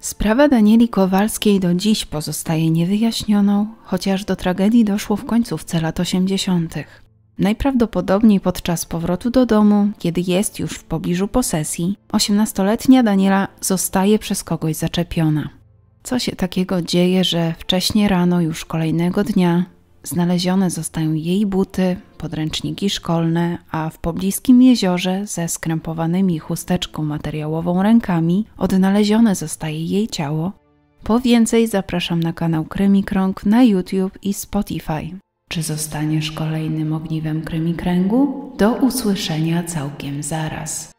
Sprawa Danieli Kowalskiej do dziś pozostaje niewyjaśnioną, chociaż do tragedii doszło w końcówce lat 80. Najprawdopodobniej podczas powrotu do domu, kiedy jest już w pobliżu posesji, 18-letnia Daniela zostaje przez kogoś zaczepiona. Co się takiego dzieje, że wcześnie rano już kolejnego dnia Znalezione zostają jej buty, podręczniki szkolne, a w pobliskim jeziorze ze skrępowanymi chusteczką materiałową rękami odnalezione zostaje jej ciało. Po więcej zapraszam na kanał Krymikrąg na YouTube i Spotify. Czy zostaniesz kolejnym ogniwem Krymikręgu? Do usłyszenia całkiem zaraz.